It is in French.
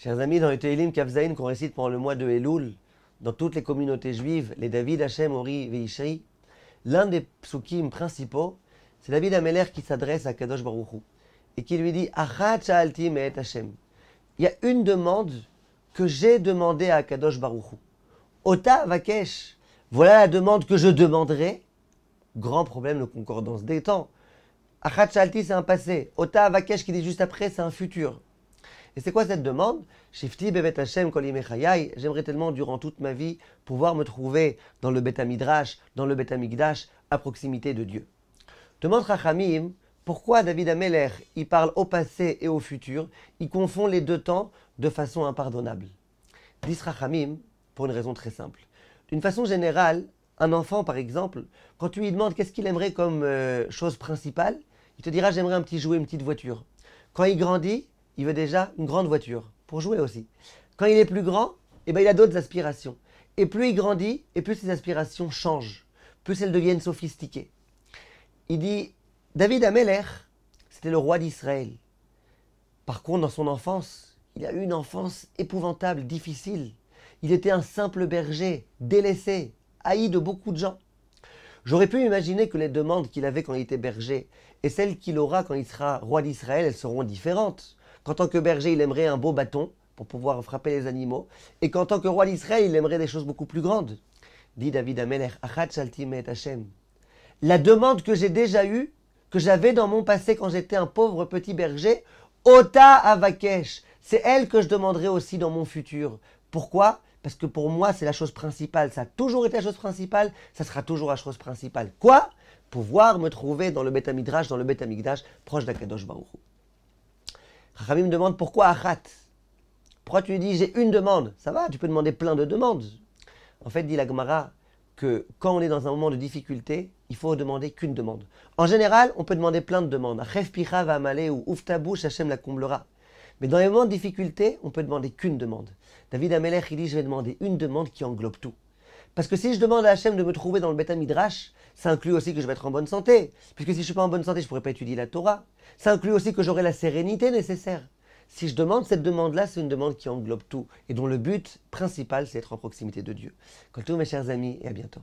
Chers amis, dans les Teilim Kavzaïn qu'on récite pendant le mois de Elul, dans toutes les communautés juives, les David, Hachem, Ori, Veishai, l'un des psukim principaux, c'est David Ameler qui s'adresse à Kadosh Baruchu et qui lui dit Achat Il y a une demande que j'ai demandée à Kadosh Baruchou. Ota Vakesh, voilà la demande que je demanderai. Grand problème de concordance des temps. Achat c'est un passé. Ota Vakesh qui dit juste après, c'est un futur. Et c'est quoi cette demande Shifti bevet Hashem J'aimerais tellement, durant toute ma vie, pouvoir me trouver dans le Bet dans le Bet à proximité de Dieu. Demande Rachamim, pourquoi David Améler, il parle au passé et au futur, il confond les deux temps de façon impardonnable Dis Rachamim, pour une raison très simple. D'une façon générale, un enfant, par exemple, quand tu lui demandes qu'est-ce qu'il aimerait comme euh, chose principale, il te dira j'aimerais un petit jouet, une petite voiture. Quand il grandit, il veut déjà une grande voiture pour jouer aussi. Quand il est plus grand, eh ben, il a d'autres aspirations. Et plus il grandit, et plus ses aspirations changent, plus elles deviennent sophistiquées. Il dit, David Ameler, c'était le roi d'Israël. Par contre, dans son enfance, il a eu une enfance épouvantable, difficile. Il était un simple berger, délaissé, haï de beaucoup de gens. J'aurais pu imaginer que les demandes qu'il avait quand il était berger et celles qu'il aura quand il sera roi d'Israël, elles seront différentes qu'en tant que berger, il aimerait un beau bâton pour pouvoir frapper les animaux, et qu'en tant que roi d'Israël, il aimerait des choses beaucoup plus grandes. Dit David à Achat Hashem. La demande que j'ai déjà eue, que j'avais dans mon passé quand j'étais un pauvre petit berger, Ota Avakesh, c'est elle que je demanderai aussi dans mon futur. Pourquoi Parce que pour moi, c'est la chose principale. Ça a toujours été la chose principale, ça sera toujours la chose principale. Quoi Pouvoir me trouver dans le Betamidrash, dans le Betamigdash, proche d'Akadosh Baruch. Rami me demande pourquoi Achat Pourquoi tu lui dis j'ai une demande Ça va, tu peux demander plein de demandes. En fait, dit la Gemara que quand on est dans un moment de difficulté, il faut demander qu'une demande. En général, on peut demander plein de demandes. Rêve picha va ou ouvre ta bouche, la comblera. Mais dans les moments de difficulté, on peut demander qu'une demande. David Amelech, il dit Je vais demander une demande qui englobe tout. Parce que si je demande à Hachem de me trouver dans le bêta Midrash, ça inclut aussi que je vais être en bonne santé. Puisque si je ne suis pas en bonne santé, je ne pourrai pas étudier la Torah. Ça inclut aussi que j'aurai la sérénité nécessaire. Si je demande, cette demande-là, c'est une demande qui englobe tout et dont le but principal, c'est d'être en proximité de Dieu. Quand tout, mes chers amis, et à bientôt.